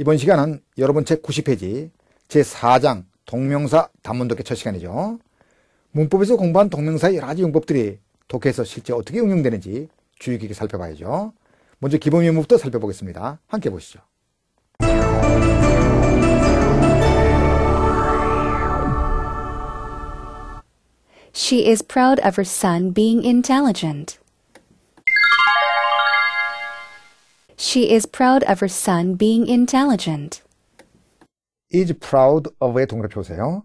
이번 시간은 여러분 책 90페이지 제4장 동명사 단문독해 첫 시간이죠. 문법에서 공부한 동명사의 여러 가지 용법들이 독해에서 실제 어떻게 응용되는지 주의 깊게 살펴봐야죠. 먼저 기본 유무부터 살펴보겠습니다. 함께 보시죠. She is proud of her son being intelligent. is proud of의 동그라미 보세요.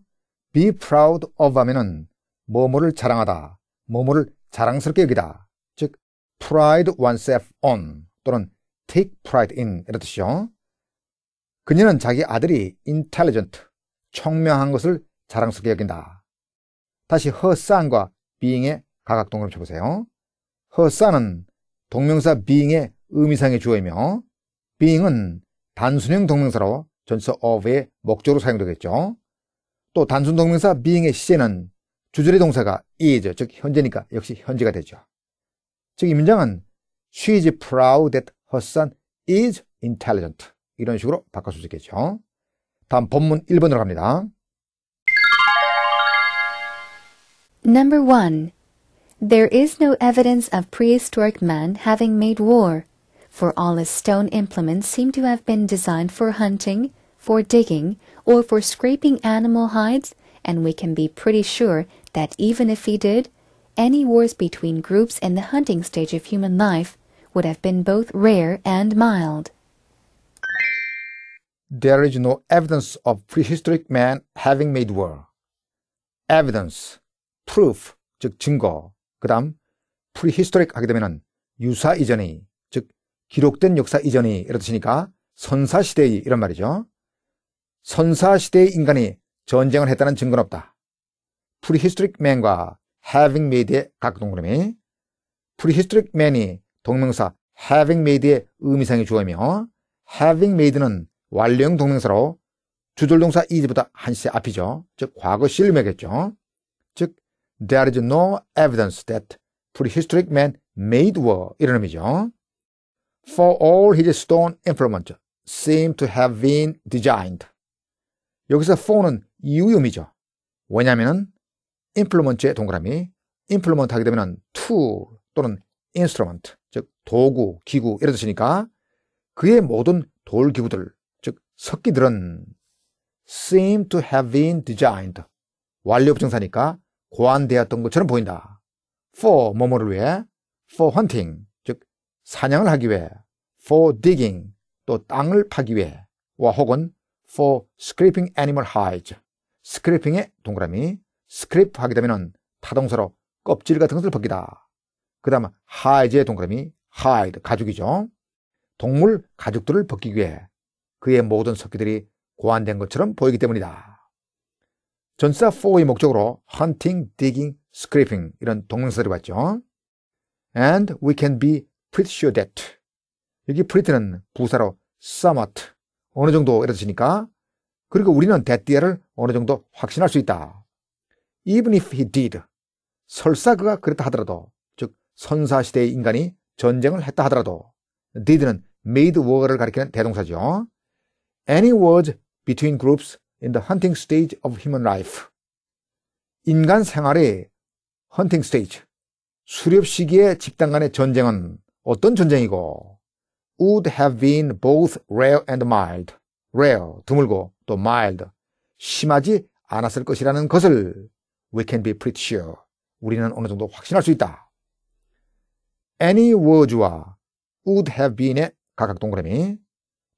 be proud of 하면은 뭐뭐를 자랑하다, 뭐뭐를 자랑스럽게 여기다. 즉 pride oneself on 또는 take pride in 이런 뜻이죠. 그녀는 자기 아들이 intelligent, 청명한 것을 자랑스럽게 여긴다. 다시 her son과 being의 가각 동그라미 보세요. her son은 동명사 being의 의미상의 주어이며 being은 단순형 동명사로 전치사 of의 목적으로 사용되겠죠. 또 단순 동명사 being의 시제는 주절의 동사가 is, 즉 현재니까 역시 현재가 되죠. 즉이 문장은 she is proud that her son is intelligent 이런 식으로 바꿀 수 있겠죠. 다음 본문 1번으로 갑니다. Number 1. There is no evidence of prehistoric man having made war. for all his stone implements seem to have been designed for hunting, for digging, or for scraping animal hides, and we can be pretty sure that even if he did, any wars between groups in the hunting stage of human life would have been both rare and mild. There is no evidence of prehistoric man having made war. Evidence, proof, 즉 증거. 그다음, prehistoric 하게 되면 유사 이전의 기록된 역사 이전이 이런 뜻이니까 선사시대의 이런 말이죠. 선사시대의 인간이 전쟁을 했다는 증거는 없다. prehistoric man과 having made의 각 동그라미 prehistoric man이 동명사 having made의 의미상의 주어이며 having made는 완료형 동명사로 주절동사 is보다 한시 앞이죠. 즉 과거 실매겠죠. 즉 there is no evidence that prehistoric man made war 이런 의미죠. for all his stone implements seem to have been designed. 여기서 for는 유음이죠. 왜냐면은 implement의 동그라미 implement 하게 되면은 tool 또는 instrument 즉 도구, 기구 이런 뜻이니까 그의 모든 돌 기구들 즉 석기들은 seem to have been designed 완료 부정사니까 고안되었던 것처럼 보인다. for 뭐뭐를 위해 for hunting 사냥을 하기 위해, for digging, 또 땅을 파기 위해, 와 혹은 for scraping animal hides, scraping의 동그라미, scrape 하게 되면 타동사로 껍질 같은 것을 벗기다. 그 다음 hide의 동그라미, hide, 가죽이죠. 동물 가죽들을 벗기기 위해 그의 모든 석기들이 고안된 것처럼 보이기 때문이다. 전사 4의 목적으로 hunting, digging, scraping 이런 동영상들이 왔죠. And we can be 프리티쇼 데트. 여기 프리티는 부사로 somewhat 어느 정도 이런 뜻니까 그리고 우리는 데티에를 어느 정도 확신할 수 있다. Even if he did. 설사 그가 그렇다 하더라도 즉 선사시대의 인간이 전쟁을 했다 하더라도 did는 made war를 가리키는 대동사죠. Any w o r d s between groups in the hunting stage of human life. 인간 생활의 헌팅 스테이지, 수렵 시기의 집단 간의 전쟁은 어떤 전쟁이고 would have been both rare and mild. rare, 드물고 또 mild, 심하지 않았을 것이라는 것을 we can be pretty sure. 우리는 어느 정도 확신할 수 있다. any w o r d s 와 would have been의 각각 동그라미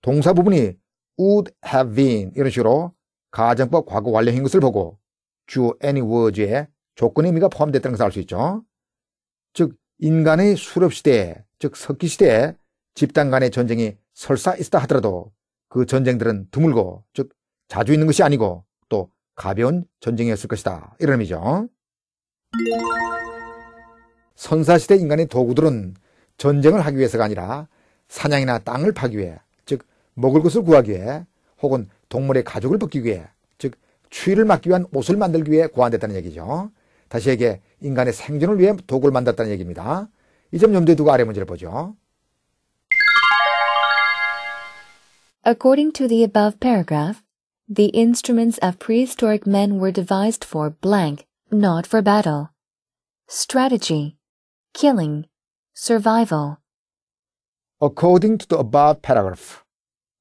동사 부분이 would have been 이런 식으로 가정법 과거 완료인 것을 보고 주 any w o r d s 에 조건의 의미가 포함됐다는 것을 알 수 있죠. 즉 인간의 수렵시대, 즉 석기시대에 집단 간의 전쟁이 설사 있다 하더라도 그 전쟁들은 드물고, 즉 자주 있는 것이 아니고 또 가벼운 전쟁이었을 것이다. 이런 의미죠. 선사시대 인간의 도구들은 전쟁을 하기 위해서가 아니라 사냥이나 땅을 파기 위해, 즉 먹을 것을 구하기 위해, 혹은 동물의 가족을 벗기 위해, 즉 추위를 막기 위한 옷을 만들기 위해 고안됐다는 얘기죠. 다시 얘기해 인간의 생존을 위해 도구를 만들었다는 얘기입니다. 이 점 염두에 두고 아래 문제를 보죠. According to the above paragraph, the instruments of prehistoric men were devised for blank, not for battle. Strategy, killing, survival. According to the above paragraph,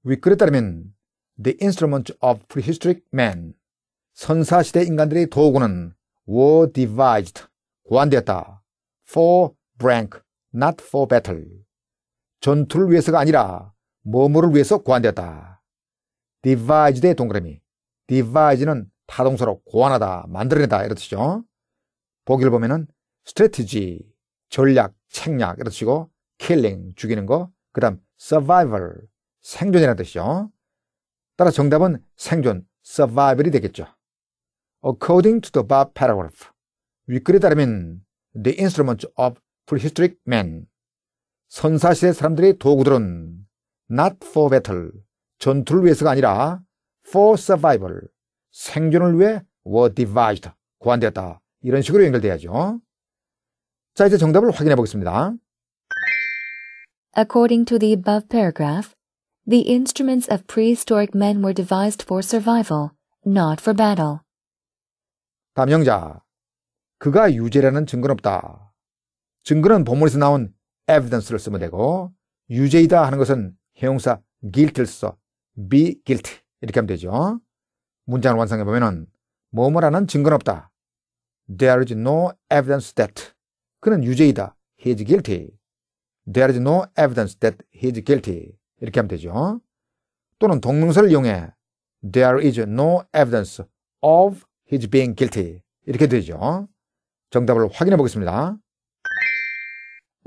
위글에 따르면 the instruments of prehistoric men, 선사시대 인간들의 도구는 were devised, 고안되었다. for blank, not for battle. 전투를 위해서가 아니라 뭐뭐를 위해서 고안되었다. devised의 동그라미. devise는 타동서로 고안하다, 만들어내다 이런 뜻이죠. 보기를 보면은 strategy, 전략, 책략 이런 뜻이고 killing, 죽이는 거, 그 다음 survival, 생존이라는 뜻이죠. 따라 정답은 생존, survival이 되겠죠. According to the above paragraph, 위글에 따르면 The Instruments of Prehistoric Men 선사시대 사람들의 도구들은 not for battle, 전투를 위해서가 아니라 for survival, 생존을 위해 were devised, 고안되었다. 이런 식으로 연결돼야죠. 자, 이제 정답을 확인해 보겠습니다. According to the above paragraph, the instruments of prehistoric men were devised for survival, not for battle. 담영자, 그가 유죄라는 증거는 없다. 증거는 본문에서 나온 evidence를 쓰면 되고 유죄이다 하는 것은 형용사 guilt를 써 be guilty 이렇게 하면 되죠. 문장을 완성해 보면은 뭐뭐라는 증거는 없다. There is no evidence that 그는 유죄이다. He is guilty. There is no evidence that he is guilty. 이렇게 하면 되죠. 또는 동명사를 이용해 There is no evidence of he's being guilty. 이렇게 되죠. 정답을 확인해 보겠습니다.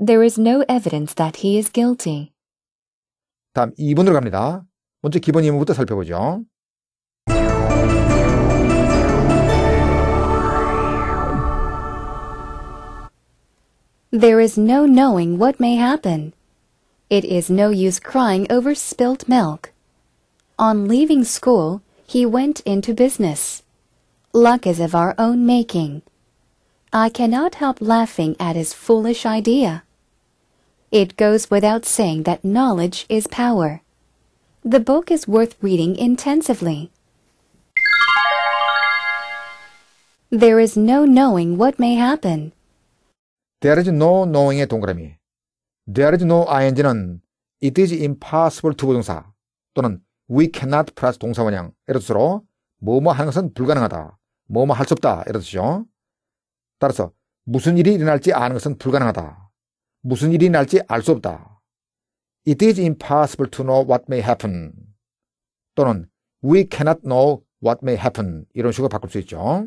There is no evidence that he is guilty. 다음 2번으로 갑니다. 먼저 기본 살펴보죠. There is no knowing what may happen. It is no use crying over spilt milk. On leaving school, he went into business. Luck is of our own making. I cannot help laughing at his foolish idea. It goes without saying that knowledge is power. The book is worth reading intensively. There is no knowing what may happen. There is no knowing의 동그라미. There is no ing는 it is impossible to 부정사 또는 we cannot plus 동사원형 예를 들어 뭐뭐 하는 것은 불가능하다 뭐뭐 할 수 없다 이런 뜻이죠. 따라서 무슨 일이 일어날지 아는 것은 불가능하다. 무슨 일이 날지 알 수 없다. It is impossible to know what may happen. 또는 we cannot know what may happen 이런 식으로 바꿀 수 있죠.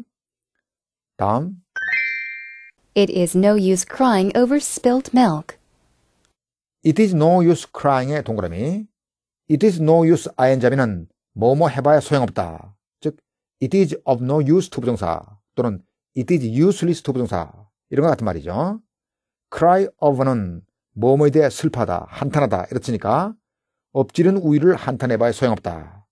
다음 It is no use crying over s p i l l milk. It is no use crying의 동그라미. It is no use 아엔 자비는 뭐뭐 해봐야 소용없다. it is of no use to 부정사 또는 it is useless to 부정사 이런 것 같은 말이죠. cry over는 뭐뭐에 대해 슬퍼하다, 한탄하다 이렇으니까 엎질은 우유를 한탄해봐야 소용없다.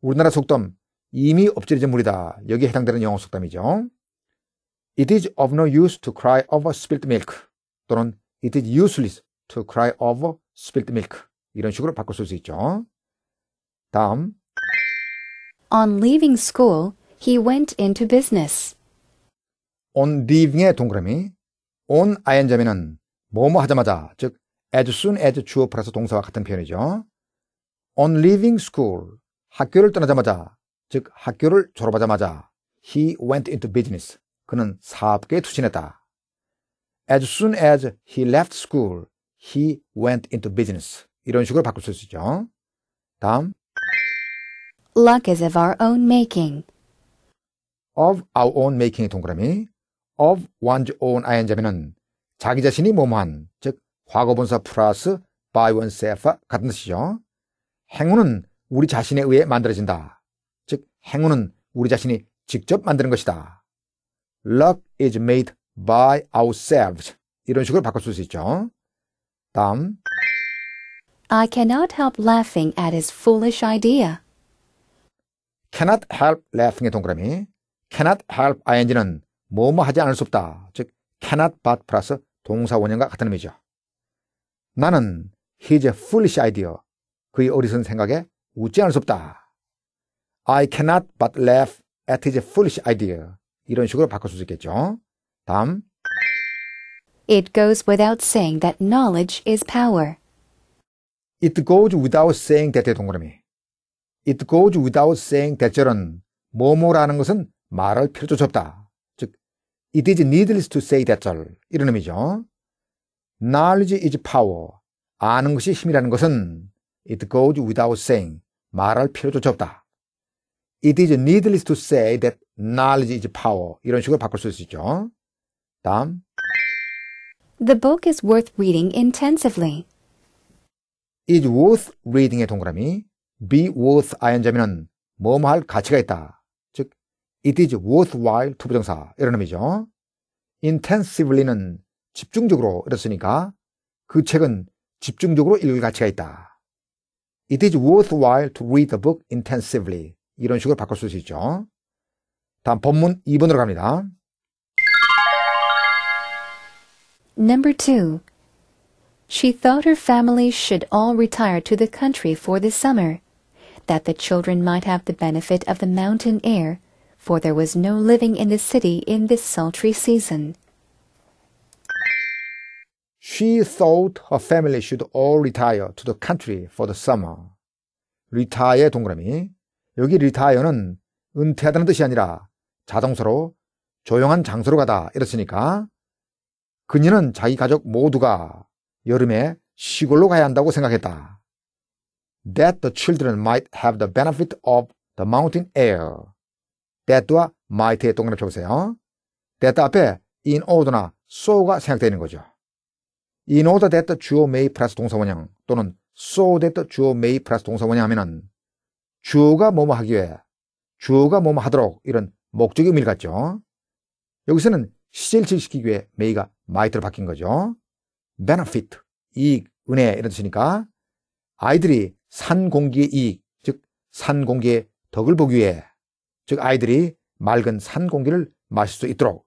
우리나라 속담 이미 엎질러진 물이다. 여기에 해당되는 영어 속담이죠. It is of no use to cry over spilled milk 또는 It is useless to cry over spilled milk 이런 식으로 바꿔 쓸수 있죠. 다음 On leaving school, he went into business. on leaving의 동그라미 on ing면은 뭐뭐 하자마자 즉 as soon as 주어 플러스 동사와 같은 표현이죠. on leaving school 학교를 떠나자마자 즉 학교를 졸업하자마자 he went into business 그는 사업계에 투신했다. as soon as he left school he went into business 이런 식으로 바꿀 수 있죠. 다음 Luck is of our own making. of our own making의 동그라미 of one's own 아연자면은 자기 자신이 뭐뭐한 즉 과거분사 플러스 by oneself 같은 뜻이죠. 행운은 우리 자신에 의해 만들어진다. 즉 행운은 우리 자신이 직접 만드는 것이다. Luck is made by ourselves. 이런 식으로 바꿔 쓸수 있죠. 다음 I cannot help laughing at his foolish idea. cannot help laughing의 동그라미 cannot help ing는 뭐뭐 하지 않을 수 없다. 즉 cannot but 플러스 동사 원형과 같은 의미죠. 나는 his foolish idea 그의 어리석은 생각에 웃지 않을 수 없다. I cannot but laugh at his foolish idea 이런 식으로 바꿀 수 있겠죠. 다음 It goes without saying that knowledge is power. It goes without saying that 동그라미 It goes without saying 대절은 뭐뭐라는 것은 말할 필요조차 없다. 즉, it is needless to say 대절 이런 의미죠. Knowledge is power. 아는 것이 힘이라는 것은 it goes without saying 말할 필요조차 없다. It is needless to say that knowledge is power. 이런 식으로 바꿀 수 있죠. 다음. The book is worth reading intensively. is worth reading의 동그라미 be worth ing면은 뭐뭐 할 가치가 있다. 즉, it is worthwhile to 부정사 이런 의미죠. intensively는 집중적으로 이랬으니까 그 책은 집중적으로 읽을 가치가 있다. It is worthwhile to read the book intensively. 이런 식으로 바꿀 수 있죠. 다음 본문 2번으로 갑니다. Number 2. She thought her family should all retire to the country for the summer. that the children might have the benefit of the mountain air, for there was no living in the city in this sultry season. She thought her family should all retire to the country for the summer. Retire 동그라미. 여기 retire는 은퇴하다는 뜻이 아니라 자동사로 조용한 장소로 가다 이렇으니까 그녀는 자기 가족 모두가 여름에 시골로 가야 한다고 생각했다. that the children might have the benefit of the mountain air. that와 might의 동그라미 보세요 that 앞에 in order나 so가 생각되는 거죠. in order that the 주어 may plus 동사원형 또는 so that the 주어 may plus 동사원형 하면은 주어가 뭐뭐 하기 위해 주어가 뭐뭐 하도록 이런 목적의 의미를 갖죠. 여기서는 실질를 즉시키기 위해 may가 might로 바뀐 거죠. benefit, 이익, 은혜 이런 뜻이니까 아이들이 산 공기의 이익, 즉, 산 공기의 덕을 보기 위해, 즉, 아이들이 맑은 산 공기를 마실 수 있도록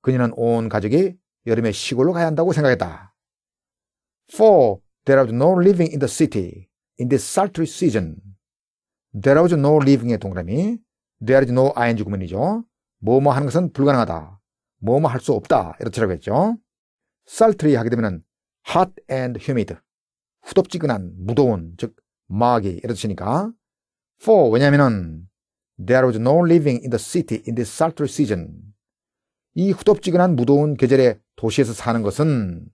그녀는 온 가족이 여름에 시골로 가야 한다고 생각했다. For there was no living in the city in this sultry season. There was no living의 동그라미. There is no ing 구문이죠. 뭐 뭐 하는 것은 불가능하다. 뭐 뭐 할 수 없다. 이렇게라고 했죠. sultry 하게 되면 hot and humid. 후덥지근한, 무더운, 즉 마귀 이렇다 치니까 for 왜냐면은 there was no living in the city in this sultry season 이 후덥지근한 무더운 계절에 도시에서 사는 것은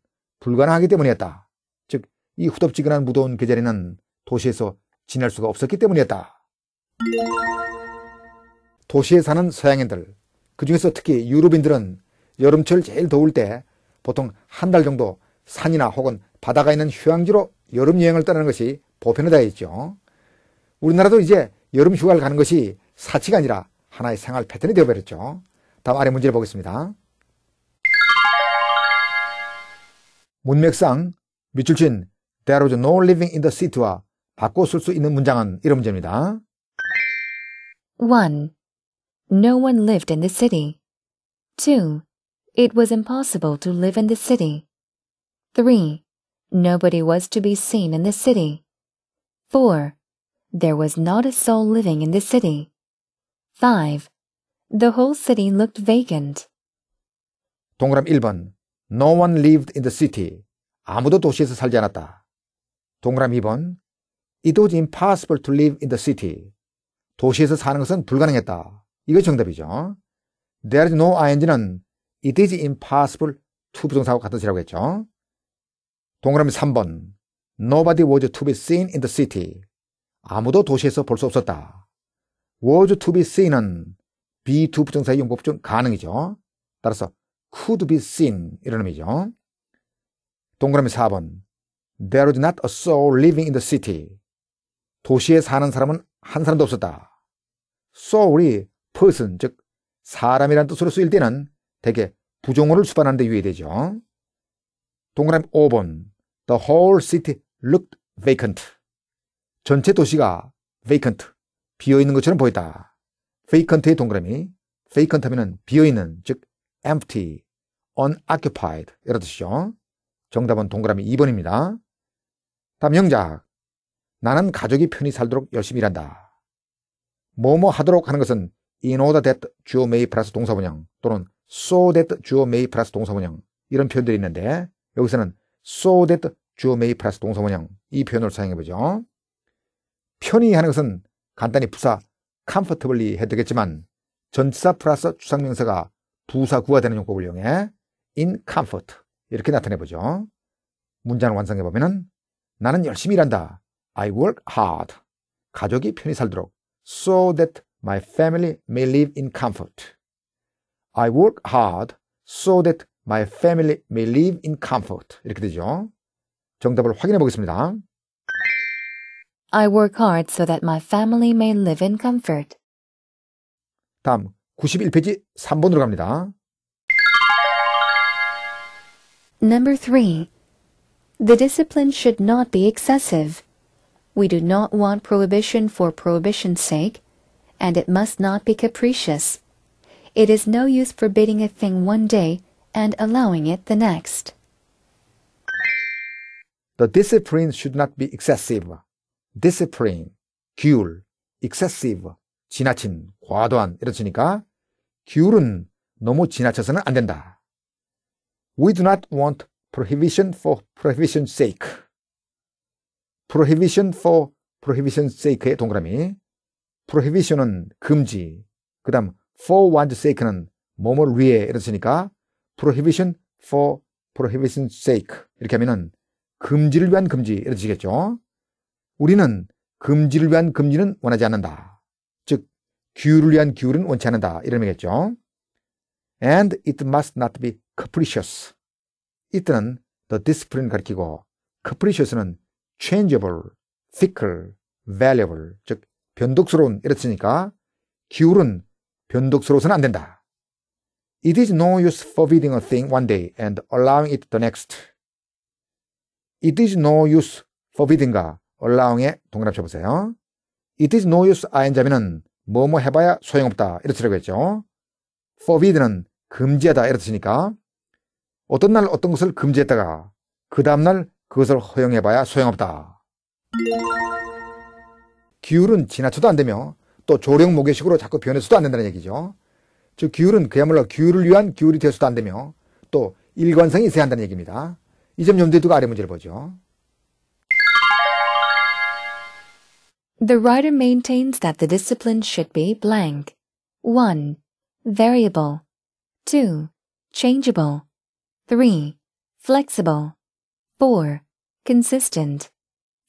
불가능하기 때문이었다. 즉 이 후덥지근한 무더운 계절에는 도시에서 지낼 수가 없었기 때문이었다. 도시에 사는 서양인들 그 중에서 특히 유럽인들은 여름철 제일 더울 때 보통 한 달 정도 산이나 혹은 바다가 있는 휴양지로 여름 여행을 떠나는 것이 보편화다 했죠. 우리나라도 이제 여름 휴가를 가는 것이 사치가 아니라 하나의 생활 패턴이 되어버렸죠. 다음 아래 문제를 보겠습니다. 문맥상 밑줄 친 There is no living in the city와 바꿔 쓸 수 있는 문장은 이런 문제입니다. 1. No one lived in the city. 2. It was impossible to live in the city. 3. Nobody was to be seen in the city. 4. There was not a soul living in the city. 5. The whole city looked vacant. 동그람 1번. No one lived in the city. 아무도 도시에서 살지 않았다. 동그람 2번. It was impossible to live in the city. 도시에서 사는 것은 불가능했다. 이게 정답이죠. There is no ing는 it is impossible to 부정사고 같은 시라고 했죠. 동그라미 3번. Nobody was to be seen in the city. 아무도 도시에서 볼 수 없었다. was to be seen은 be to 부정사의 용법 중 가능이죠. 따라서 could be seen 이런 의미죠. 동그라미 4번 There was not a soul living in the city. 도시에 사는 사람은 한 사람도 없었다. soul이 person 즉 사람이란 뜻으로 쓰일 때는 대개 부정어를 수반하는 데 유의되죠. 동그라미 5번 The whole city looked vacant. 전체 도시가 vacant, 비어있는 것처럼 보였다. vacant의 동그라미, vacant 하면 비어있는, 즉 empty, unoccupied 이런 뜻이죠. 정답은 동그라미 2번입니다. 다음 영작. 나는 가족이 편히 살도록 열심히 일한다. 뭐뭐 하도록 하는 것은 in order that 주어 may 플러스 동사문형 또는 so that 주어 may 플러스 동사문형 이런 표현들이 있는데 여기서는 so that 주어 메이 플러스 동서원형 이 표현을 사용해보죠. 편히 하는 것은 간단히 부사 comfortably 해도 되겠지만 전치사 플러스 추상명사가 부사구가 되는 용법을 이용해 in comfort 이렇게 나타내보죠. 문장을 완성해보면 은 나는 열심히 일한다. I work hard. 가족이 편히 살도록 so that my family may live in comfort. I work hard so that my family may live in comfort. 이렇게 되죠. 정답을 확인해 보겠습니다. I work hard so that my family may live in comfort. 다음 91페이지 3번으로 갑니다. Number 3. The discipline should not be excessive. We do not want prohibition for prohibition's sake, and it must not be capricious. It is no use forbidding a thing one day and allowing it the next. The discipline should not be excessive. discipline, 기울, excessive, 지나친, 과도한, 이렇으니까 규율은 너무 지나쳐서는 안 된다. We do not want prohibition for prohibition's sake. prohibition for prohibition's sake의 동그라미. prohibition은 금지. 그 다음, for one's sake는 몸을 위해 이렇으니까 prohibition for prohibition's sake. 이렇게 하면은 금지를 위한 금지 이러시겠죠 우리는 금지를 위한 금지는 원하지 않는다. 즉 규율을 위한 규율은 원치 않는다. 이런 의미겠죠. And it must not be capricious. it는 the discipline 가리키고 capricious는 changeable, fickle, valuable 즉 변덕스러운 이렇으니까 기울은 변덕스러워서는 안 된다. It is no use forbidding a thing one day and allowing it the next. It is no use forbidding과 a l l o 동그라미 쳐보세요. It is no use i n 자면은 뭐뭐 해봐야 소용없다 이렇게 쓰라고 했죠. f o r b i d d 금지하다 이렇으니까 어떤 날 어떤 것을 금지했다가 그 다음날 그것을 허용해봐야 소용없다. 기울은 지나쳐도 안 되며 또 조령 모계식으로 자꾸 변해서도 안 된다는 얘기죠. 즉 기울은 그야말로 기울을 위한 기울이 되어서도 안 되며 또 일관성이 있어야 한다는 얘기입니다. 이점 염두에 두고 아래 문제를 보죠. The writer maintains that the discipline should be blank. 1. Variable. 2. Changeable. 3. Flexible. 4. Consistent.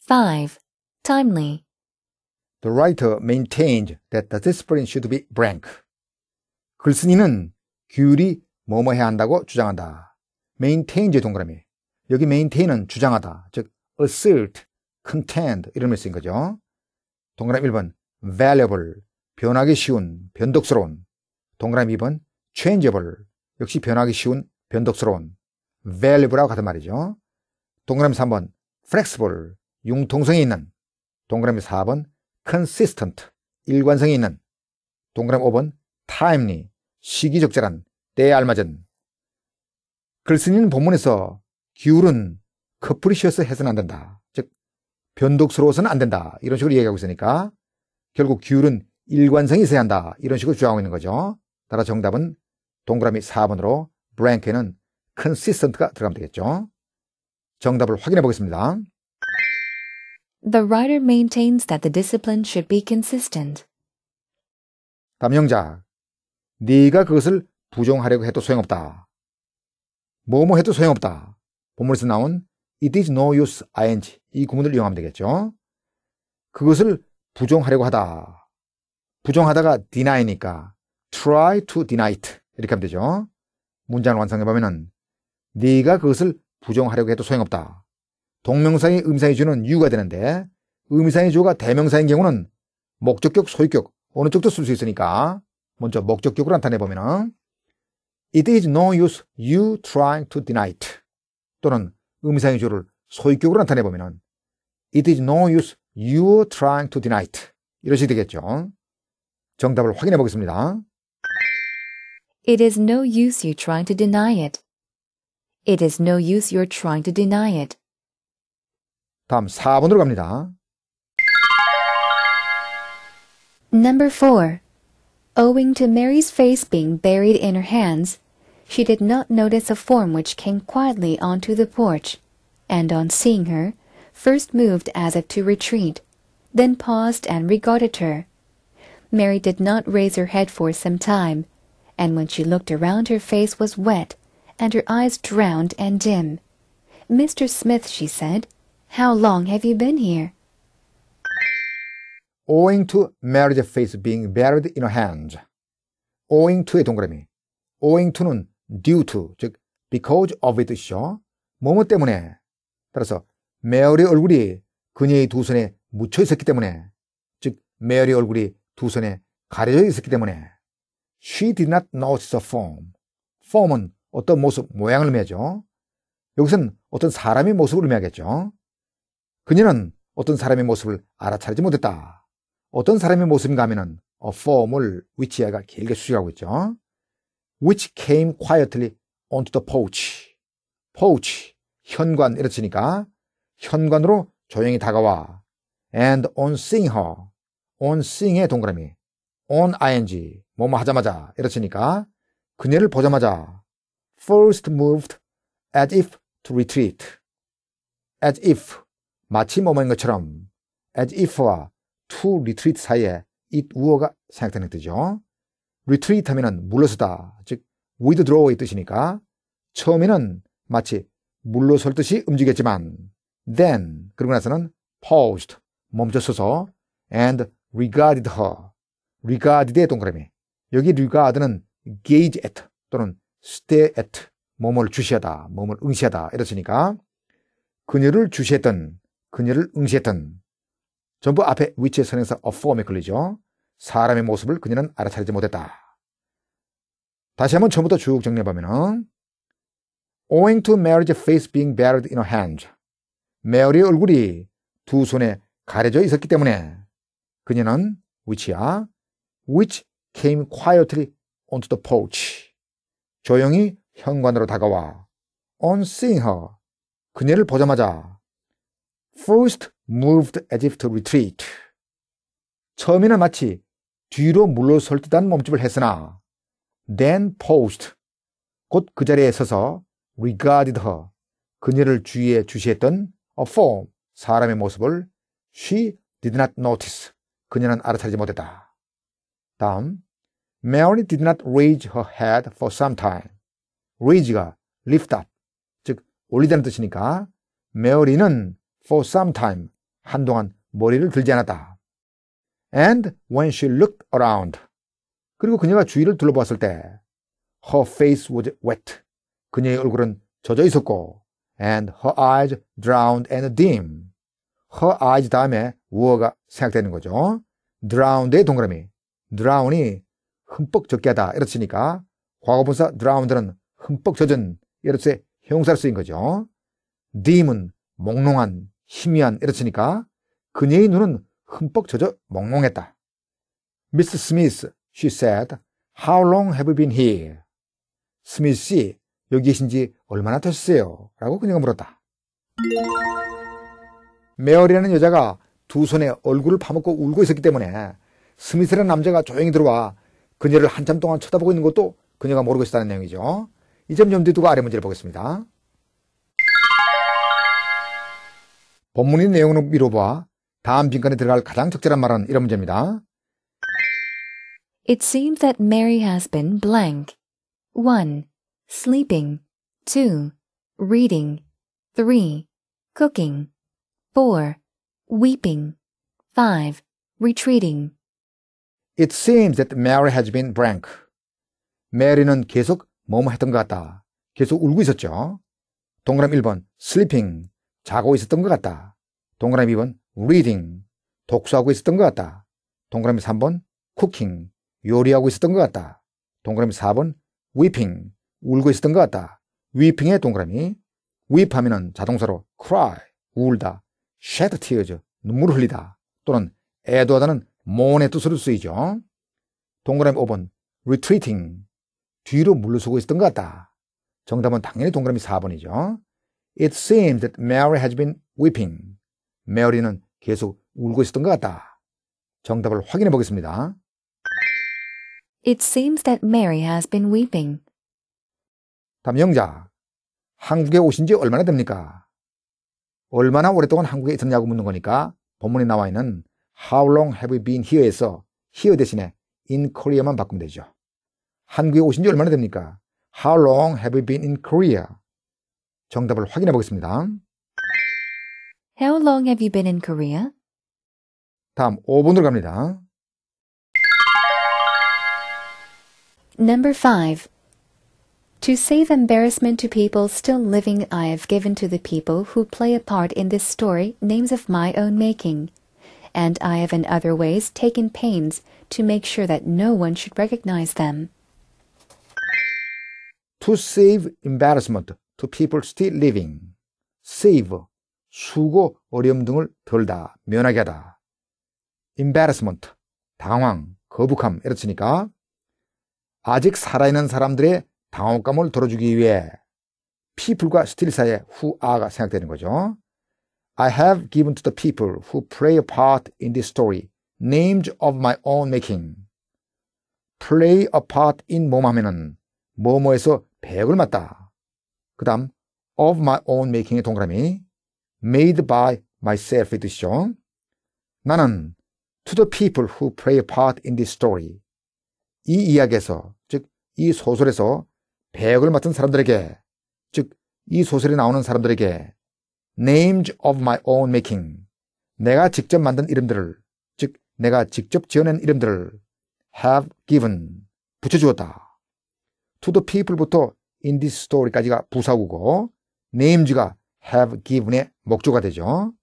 5. Timely. The writer maintained that the discipline should be blank. 글쓴이는 규율이 뭐뭐 해야 한다고 주장한다. maintain의 동그라미. 여기 maintain은 주장하다, 즉 assert, contend 이런 말 쓰인 거죠. 동그라미 1번 valuable, 변하기 쉬운, 변덕스러운. 동그라미 2번 changeable, 역시 변하기 쉬운, 변덕스러운. valuable하고 같은 말이죠. 동그라미 3번 flexible, 융통성이 있는. 동그라미 4번 consistent, 일관성이 있는. 동그라미 5번 timely, 시기적절한, 때에 알맞은. 글쓴이는 본문에서 기울은 커플이셔서 해서는 안 된다. 즉 변덕스러워서는 안 된다. 이런 식으로 얘기하고 있으니까 결국 기울은 일관성이 있어야 한다. 이런 식으로 주장하고 있는 거죠. 따라 정답은 동그라미 4번으로 브랭크에는 consistent가 들어가면 되겠죠. 정답을 확인해 보겠습니다. The writer maintains that the discipline should be consistent. 담영자, 네가 그것을 부정하려고 해도 소용없다. 뭐뭐 해도 소용없다. 본문에서 나온 it is no use ing 이 구문을 이용하면 되겠죠. 그것을 부정하려고 하다. 부정하다가 deny니까 try to deny it 이렇게 하면 되죠. 문장을 완성해보면은 네가 그것을 부정하려고 해도 소용없다. 동명사의 음사의주는 유가 되는데 음사의주가 대명사인 경우는 목적격, 소유격 어느 쪽도 쓸 수 있으니까 먼저 목적격으로 나타내보면은 It is no use you trying to deny it. 또는 음상의조를 소유격으로 나타내보면 은 It is no use you trying to deny it. 이런 식이 되겠죠. 정답을 확인해 보겠습니다. It is no use you trying to deny it. It is no use you're trying to deny it. 다음 4번으로 갑니다. Number 4. Owing to Mary's face being buried in her hands, she did not notice a form which came quietly onto the porch, and on seeing her, first moved as if to retreat, then paused and regarded her. Mary did not raise her head for some time, and when she looked around her face was wet, and her eyes drowned and dim. Mr. Smith, she said, how long have you been here? Owing to Mary's face being buried in her hands. owing to 동그라미. owing to는 due to 즉 because of 의뜻죠 뭐뭐 때문에 따라서 메어리 얼굴이 그녀의 두 손에 묻혀 있었기 때문에 즉 메어리 얼굴이 두 손에 가려져 있었기 때문에 she did not notice a form. form은 어떤 모습, 모양을 의미하죠. 여기서는 어떤 사람의 모습을 의미하겠죠. 그녀는 어떤 사람의 모습을 알아차리지 못했다. 어떤 사람의 모습인가 하면은 a form을 위치가 길게 수식하고 있죠. which came quietly onto the porch. porch, 현관 이랬으니까 현관으로 조용히 다가와. and on seeing her, on seeing의 동그라미, on ing, 뭐 뭐 하자마자 이랬으니까 그녀를 보자마자 first moved as if to retreat. as if, 마치 뭐뭐인 것처럼 as if와 to retreat 사이에 it 이 우어가 생각되는 뜻이죠. retreat하면은 물러서다. 즉 withdraw의 뜻이니까 처음에는 마치 물러설 듯이 움직였지만 then 그러고 나서는 paused 멈춰서서 and regarded her regarded의 동그라미 여기 regard는 gaze at 또는 stare at 몸을 주시하다 몸을 응시하다 이랬으니까 그녀를 주시했던 그녀를 응시했던 전부 앞에 위치의 선에서 a f f o r m 에 걸리죠 사람의 모습을 그녀는 알아차리지 못했다. 다시 한번 처음부터 쭉 정리해보면 Owing to Mary's face being buried in her hand 메어리의 얼굴이 두 손에 가려져 있었기 때문에 그녀는 which야 which came quietly onto the porch 조용히 현관으로 다가와 on seeing her 그녀를 보자마자 first moved as if to retreat 처음에는 마치 뒤로 물러설 듯한 몸집을 했으나 then paused 곧 그 자리에 서서 regarded her 그녀를 주위에 주시했던 a form 사람의 모습을 she did not notice 그녀는 알아차리지 못했다. 다음 Mary did not raise her head for some time. raise가 lift up 즉 올리다는 뜻이니까 m 메어리는 for some time 한동안 머리를 들지 않았다. And when she looked around. 그리고 그녀가 주위를 둘러보았을 때 her face was wet. 그녀의 얼굴은 젖어 있었고 and her eyes drowned and dim. her eyes 다음에 wo가 생각되는 거죠. drowned의 동그라미. drown이 흠뻑 젖게 하다 이렇으니까 과거분사 drowned는 흠뻑 젖은 이렇듯 형용사로 쓰인 거죠. dim은 몽롱한, 희미한 이렇으니까 그녀의 눈은 흠뻑 젖어 몽롱했다. Miss Smith, she said, how long have you been here? 스미스 씨, 여기 계신 지 얼마나 됐어요 라고 그녀가 물었다. 메어리라는 여자가 두 손에 얼굴을 파묻고 울고 있었기 때문에 스미스라는 남자가 조용히 들어와 그녀를 한참 동안 쳐다보고 있는 것도 그녀가 모르고 있었다는 내용이죠. 이점 염두에 두고 아래 문제를 보겠습니다. 본문의 내용을 미뤄봐 다음 빈칸에 들어갈 가장 적절한 말은 이런 문제입니다. It seems that Mary has been blank. 1. Sleeping. 2. Reading. 3. Cooking. 4. Weeping. 5. Retreating. It seems that Mary has been blank. 메리는 계속 뭐뭐 했던 것 같다. 계속 울고 있었죠. 동그라미 1번 sleeping 자고 있었던 것 같다. 동그라미 2번 reading, 독서하고 있었던 것 같다. 동그라미 3번, cooking, 요리하고 있었던 것 같다. 동그라미 4번, weeping, 울고 있었던 것 같다. weeping의 동그라미. weep 하면은 자동사로 cry, 울다, shed tears, 눈물 흘리다, 또는 애도하다는 m o n 의 뜻으로 쓰이죠. 동그라미 5번, retreating, 뒤로 물러서고 있었던 것 같다. 정답은 당연히 동그라미 4번이죠. It seems that Mary has been weeping. 메어리는 계속 울고 있었던 것 같다. 정답을 확인해 보겠습니다. It seems that Mary has been weeping. 담영자, 한국에 오신 지 얼마나 됩니까? 얼마나 오랫동안 한국에 있었냐고 묻는 거니까 본문에 나와 있는 How long have you been here에서 here 대신에 in Korea만 바꾸면 되죠. 한국에 오신 지 얼마나 됩니까? How long have you been in Korea? 정답을 확인해 보겠습니다. How long have you been in Korea? 다음 5번으로 갑니다. Number 5. To save embarrassment to people still living, I have given to the people who play a part in this story names of my own making. And I have in other ways taken pains to make sure that no one should recognize them. To save embarrassment to people still living. Save 수고, 어려움 등을 덜다 면하게 하다. embarrassment, 당황, 거북함 이렇으니까 아직 살아있는 사람들의 당혹감을 덜어주기 위해 people과 still 사이에 whoare가 생각되는 거죠. I have given to the people who play a part in this story names of my own making. play a part in 뭐뭐 하면은 뭐뭐에서 배역을 맡다. 그 다음 of my own making의 동그라미 made by myself 이뜻이죠. 나는 to the people who play a part in this story. 이 이야기에서, 즉, 이 소설에서 배역을 맡은 사람들에게, 즉, 이 소설에 나오는 사람들에게, names of my own making. 내가 직접 만든 이름들을, 즉, 내가 직접 지어낸 이름들을 have given. 붙여주었다. to the people부터 in this story까지가 부사구고, names가 have given의 목조가 되죠.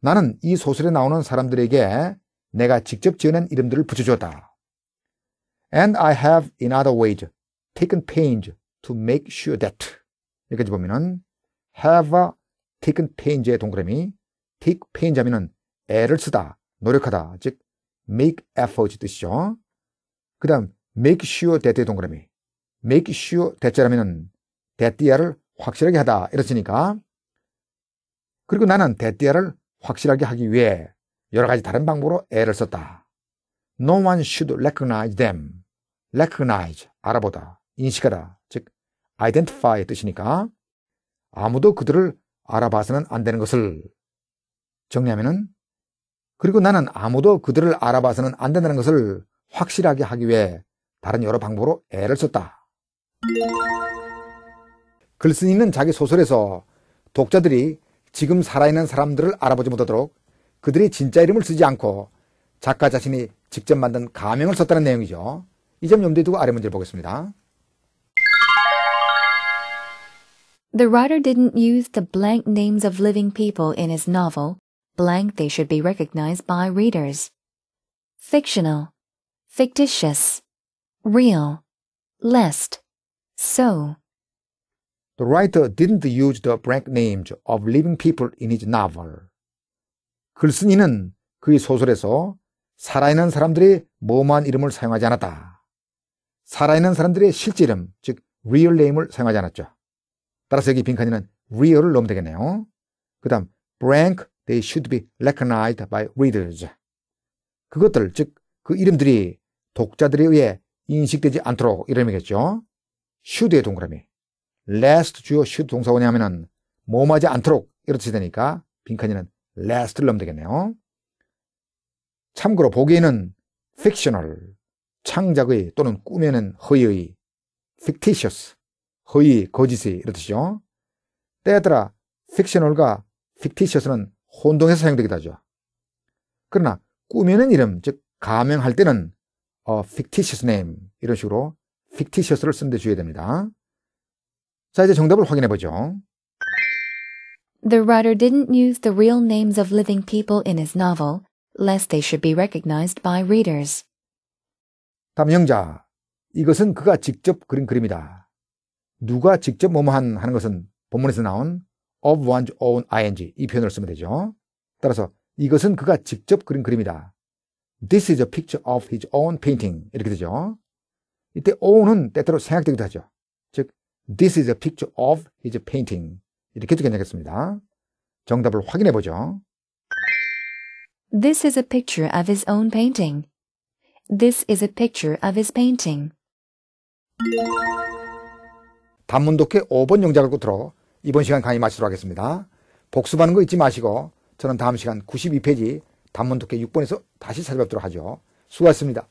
나는 이 소설에 나오는 사람들에게 내가 직접 지어낸 이름들을 붙여줬다. And I have in other ways taken pains to make sure that 여기까지 보면은 have a taken pains의 동그라미 take pains 하면은 애를 쓰다, 노력하다, 즉 make effort 뜻이죠. 그 다음 make sure that의 동그라미 make sure that자라면은 that야를 확실하게 하다 이랬으니까 그리고 나는 대띠아를 확실하게 하기 위해 여러 가지 다른 방법으로 애를 썼다. No one should recognize them. recognize, 알아보다, 인식하다. 즉, identify 뜻이니까 아무도 그들을 알아봐서는 안 되는 것을 정리하면은 그리고 나는 아무도 그들을 알아봐서는 안 된다는 것을 확실하게 하기 위해 다른 여러 방법으로 애를 썼다. 글쓴이는 자기 소설에서 독자들이 지금 살아있는 사람들을 알아보지 못하도록 그들이 진짜 이름을 쓰지 않고 작가 자신이 직접 만든 가명을 썼다는 내용이죠. 이 점 염두에 두고 아래 문제를 보겠습니다. The writer didn't use the blank names of living people in his novel. Blank they should be recognized by readers. Fictional, fictitious, real, lest, so. The writer didn't use the brand names of living people in his novel. 글쓴이는 그의 소설에서 살아있는 사람들의 모험한 이름을 사용하지 않았다. 살아있는 사람들의 실제 이름, 즉 real name을 사용하지 않았죠. 따라서 여기 빈칸에는 real을 넣으면 되겠네요. 그 다음 blank they should be recognized by readers. 그것들, 즉 그 이름들이 독자들에 의해 인식되지 않도록 이름이겠죠. should의 동그라미. last 주어 should 동사원이 하면은 모하지 않도록 이렇듯이 되니까 빈칸에는 last를 넣으면 되겠네요. 참고로 보기에는 fictional, 창작의 또는 꿈에는 허위의, fictitious, 허위, 거짓의 이렇듯이죠 때에 따라 fictional과 fictitious는 혼동해서 사용되기도 하죠. 그러나 꾸며는 이름, 즉 가명할 때는 어, fictitious name 이런 식으로 fictitious를 쓰는데 주의해야 됩니다. 자, 이제 정답을 확인해 보죠. The writer didn't use the real names of living people in his novel, lest they should be recognized by readers. 담영자, 이것은 그가 직접 그린 그림이다. 누가 직접 뭐뭐한 하는 것은 본문에서 나온 of one's own ing 이 표현을 쓰면 되죠. 따라서 이것은 그가 직접 그린 그림이다. This is a picture of his own painting 이렇게 되죠. 이때 own은 때때로 생략되기도 하죠. This is a picture of his painting. 이렇게도 괜찮겠습니다. 정답을 확인해 보죠. This is a picture of his own painting. This is a picture of his painting. 단문 독해 5번 영작을 끝으로 이번 시간 강의 마치도록 하겠습니다. 복습하는 거 잊지 마시고 저는 다음 시간 92페이지 단문 독해 6번에서 다시 찾아뵙도록 하죠. 수고하셨습니다.